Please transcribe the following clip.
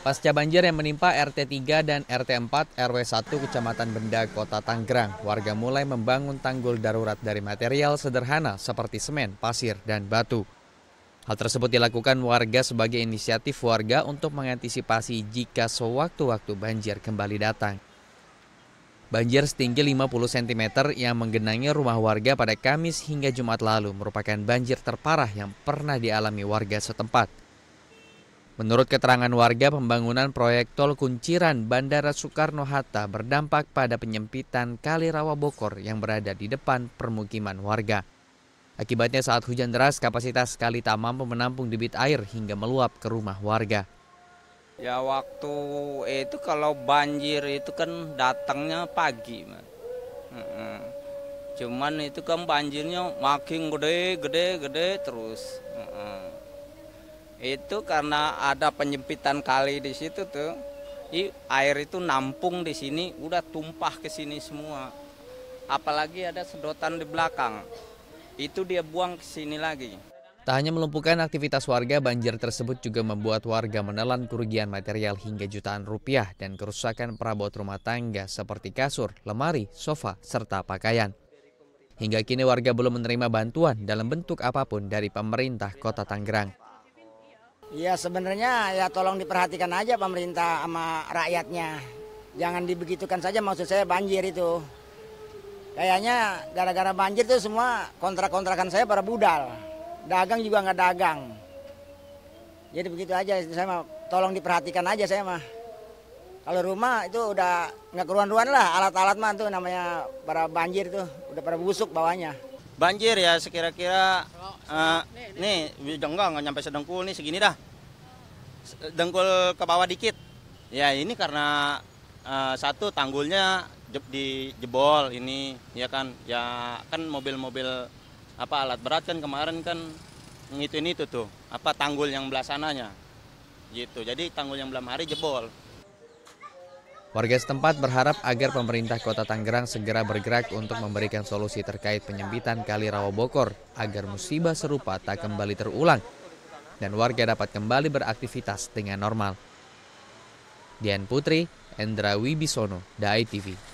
Pasca banjir yang menimpa RT 3 dan RT 4 RW 1 Kecamatan Benda Kota Tanggerang, warga mulai membangun tanggul darurat dari material sederhana seperti semen, pasir, dan batu. Hal tersebut dilakukan warga sebagai inisiatif warga untuk mengantisipasi jika sewaktu-waktu banjir kembali datang. Banjir setinggi 50 cm yang menggenangi rumah warga pada Kamis hingga Jumat lalu merupakan banjir terparah yang pernah dialami warga setempat. Menurut keterangan warga, pembangunan proyek tol kunciran Bandara Soekarno-Hatta berdampak pada penyempitan kali rawa Bokor yang berada di depan permukiman warga. Akibatnya saat hujan deras, kapasitas kali tak mampu menampung debit air hingga meluap ke rumah warga. Ya waktu itu kalau banjir itu kan datangnya pagi. Cuman itu kan banjirnya makin gede, gede, gede terus. Itu karena ada penyempitan kali di situ tuh. Air itu nampung di sini, udah tumpah ke sini semua. Apalagi ada sedotan di belakang. Itu dia buang ke sini lagi. Tak hanya melumpuhkan aktivitas warga, banjir tersebut juga membuat warga menelan kerugian material hingga jutaan rupiah dan kerusakan perabot rumah tangga seperti kasur, lemari, sofa, serta pakaian. Hingga kini warga belum menerima bantuan dalam bentuk apapun dari pemerintah kota Tangerang. Ya sebenarnya ya tolong diperhatikan aja pemerintah sama rakyatnya. Jangan dibegitukan saja maksud saya banjir itu. Kayaknya gara-gara banjir itu semua kontrak-kontrakan saya para budal. Dagang juga nggak dagang. Jadi begitu aja saya mah tolong diperhatikan aja saya mah. Kalau rumah itu udah nggak keruan-ruan lah alat-alat mah tuh namanya para banjir tuh udah pada busuk bawahnya. Banjir ya sekira-kira Uh, nih, nih enggak nggak nyampe sedengkul nih segini dah. Dengkul ke bawah dikit. Ya ini karena uh, satu tanggulnya jeb, di jebol ini ya kan ya kan mobil-mobil apa alat berat kan kemarin kan ngituin itu tuh apa tanggul yang belah sananya gitu jadi tanggul yang belah hari jebol Warga setempat berharap agar pemerintah kota Tangerang segera bergerak untuk memberikan solusi terkait penyempitan Kali Rawa Bokor agar musibah serupa tak kembali terulang dan warga dapat kembali beraktivitas dengan normal. Dian Putri, Endra Wibisono, Dai TV.